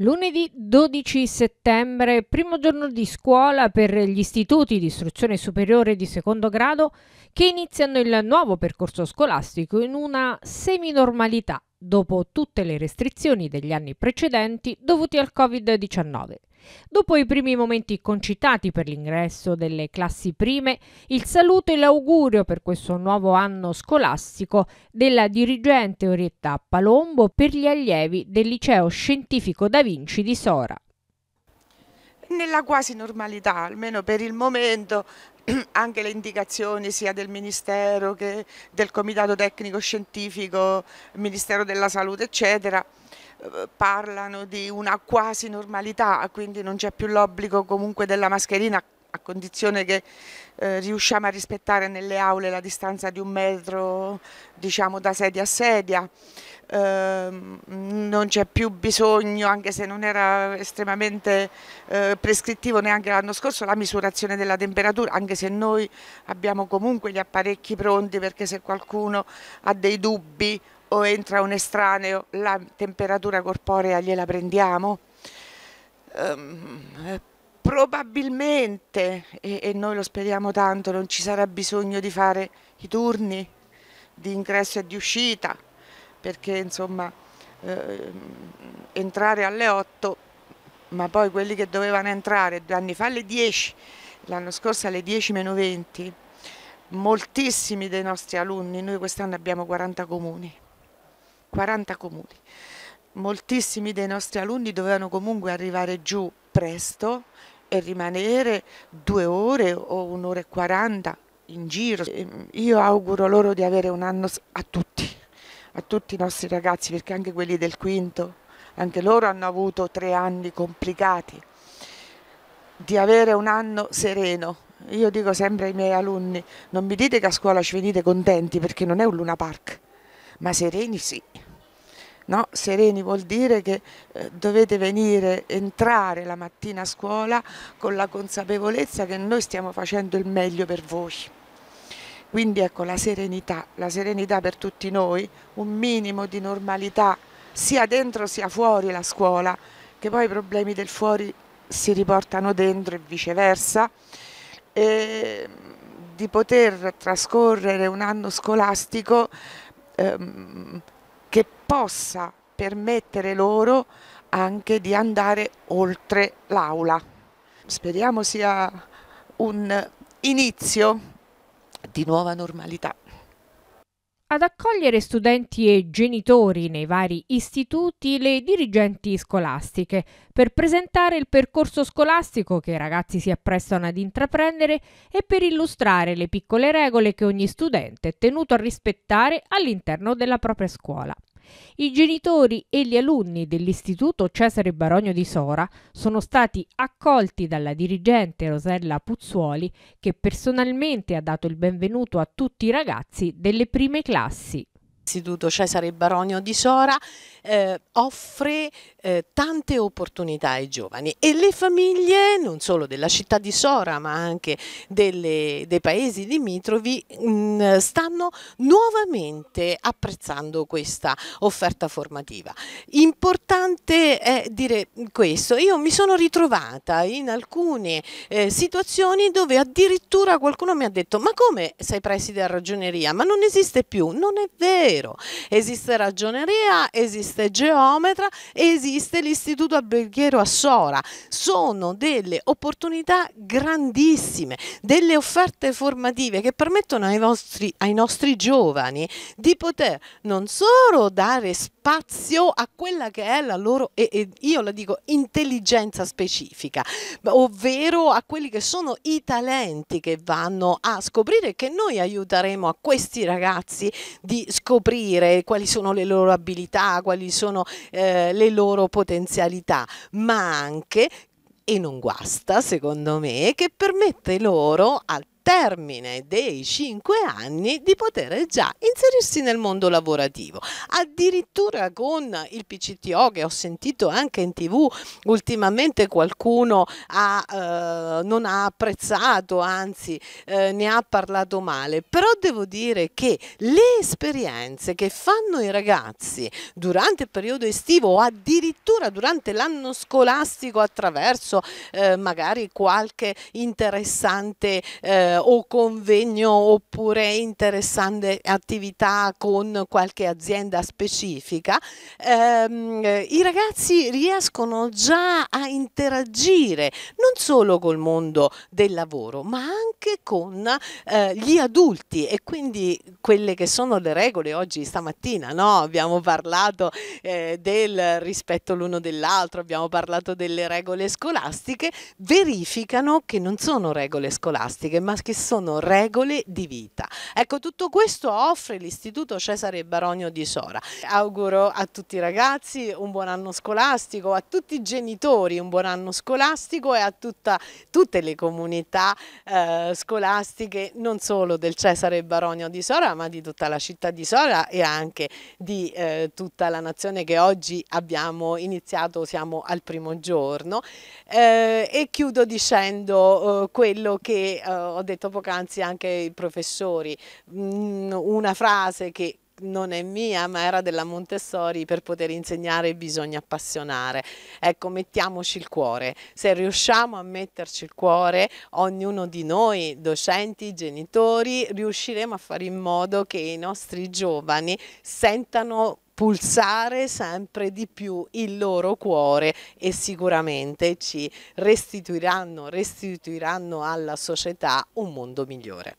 Lunedì 12 settembre, primo giorno di scuola per gli istituti di istruzione superiore di secondo grado che iniziano il nuovo percorso scolastico in una semi-normalità dopo tutte le restrizioni degli anni precedenti dovuti al Covid-19. Dopo i primi momenti concitati per l'ingresso delle classi prime, il saluto e l'augurio per questo nuovo anno scolastico della dirigente Orietta Palombo per gli allievi del liceo scientifico da Vinci di Sora. Nella quasi normalità, almeno per il momento, anche le indicazioni sia del Ministero che del Comitato Tecnico Scientifico, Ministero della Salute, eccetera, eh, parlano di una quasi normalità, quindi non c'è più l'obbligo comunque della mascherina a condizione che eh, riusciamo a rispettare nelle aule la distanza di un metro diciamo, da sedia a sedia. Eh, non c'è più bisogno, anche se non era estremamente eh, prescrittivo neanche l'anno scorso, la misurazione della temperatura, anche se noi abbiamo comunque gli apparecchi pronti perché se qualcuno ha dei dubbi o entra un estraneo, la temperatura corporea gliela prendiamo? Um, probabilmente, e, e, noi lo speriamo tanto, non ci sarà bisogno di fare i turni di ingresso e di uscita, perché insomma eh, entrare alle 8, ma poi quelli che dovevano entrare due anni fa alle 10, l'anno scorso alle 10 meno 20, moltissimi dei nostri alunni, noi quest'anno abbiamo 40 comuni, 40 comuni. Moltissimi dei nostri alunni dovevano comunque arrivare giù presto e rimanere due ore o un'ora e quaranta in giro. Io auguro loro di avere un anno a tutti, a tutti i nostri ragazzi, perché anche quelli del quinto, anche loro hanno avuto tre anni complicati, di avere un anno sereno. Io dico sempre ai miei alunni, non mi dite che a scuola ci venite contenti perché non è un Luna Park ma sereni sì. No? Sereni vuol dire che eh, dovete venire, entrare la mattina a scuola con la consapevolezza che noi stiamo facendo il meglio per voi. Quindi ecco la serenità, la serenità per tutti noi, un minimo di normalità sia dentro sia fuori la scuola, che poi i problemi del fuori si riportano dentro e viceversa, e di poter trascorrere un anno scolastico ehm, che possa permettere loro anche di andare oltre l'aula. Speriamo sia un inizio di nuova normalità. Ad accogliere studenti e genitori nei vari istituti le dirigenti scolastiche per presentare il percorso scolastico che i ragazzi si apprestano ad intraprendere e per illustrare le piccole regole che ogni studente è tenuto a rispettare all'interno della propria scuola. I genitori e gli alunni dell'Istituto Cesare Baronio di Sora sono stati accolti dalla dirigente Rosella Puzzuoli che personalmente ha dato il benvenuto a tutti i ragazzi delle prime classi. Istituto Cesare Baronio di Sora eh, offre eh, tante opportunità ai giovani e le famiglie non solo della città di Sora ma anche delle, dei paesi limitrovi mm, stanno nuovamente apprezzando questa offerta formativa. Importante è dire questo, io mi sono ritrovata in alcune eh, situazioni dove addirittura qualcuno mi ha detto ma come sei preside a ragioneria? Ma non esiste più, non è vero vero. Esiste ragioneria, esiste geometra, esiste l'istituto alberghiero a Sora. Sono delle opportunità grandissime, delle offerte formative che permettono ai, vostri, ai nostri giovani di poter non solo dare spazio spazio a quella che è la loro, e, e io la dico, intelligenza specifica, ovvero a quelli che sono i talenti che vanno a scoprire che noi aiuteremo a questi ragazzi di scoprire quali sono le loro abilità, quali sono eh, le loro potenzialità, ma anche e non guasta, secondo me, che permette loro al termine dei 5 anni di poter già inserirsi nel mondo lavorativo. Addirittura con il PCTO che ho sentito anche in tv ultimamente qualcuno ha, eh, non ha apprezzato, anzi eh, ne ha parlato male, però devo dire che le esperienze che fanno i ragazzi durante il periodo estivo o addirittura durante l'anno scolastico attraverso eh, magari qualche interessante eh, eh, o convegno oppure interessante attività con qualche azienda specifica, ehm, i ragazzi riescono già a interagire non solo col mondo del lavoro, ma anche con eh, gli adulti e quindi quelle che sono le regole oggi stamattina, no? abbiamo parlato eh, del rispetto l'uno dell'altro, abbiamo parlato delle regole scolastiche, verificano che non sono regole scolastiche, ma perché sono regole di vita. Ecco, tutto questo offre l'Istituto Cesare Baronio di Sora. Auguro a tutti i ragazzi un buon anno scolastico, a tutti i genitori un buon anno scolastico e a tutta, tutte le comunità eh, scolastiche, non solo del Cesare Baronio di Sora, ma di tutta la città di Sora e anche di eh, tutta la nazione che oggi abbiamo iniziato, siamo al primo giorno. Eh, e chiudo dicendo eh, quello che eh, ho detto detto poc'anzi anche i professori, mm, una frase che non è mia ma era della Montessori, per poter insegnare bisogna appassionare. Ecco, mettiamoci il cuore, se riusciamo a metterci il cuore, ognuno di noi, docenti, genitori, riusciremo a fare in modo che i nostri giovani sentano pulsare sempre di più il loro cuore e sicuramente ci restituiranno, restituiranno alla società un mondo migliore.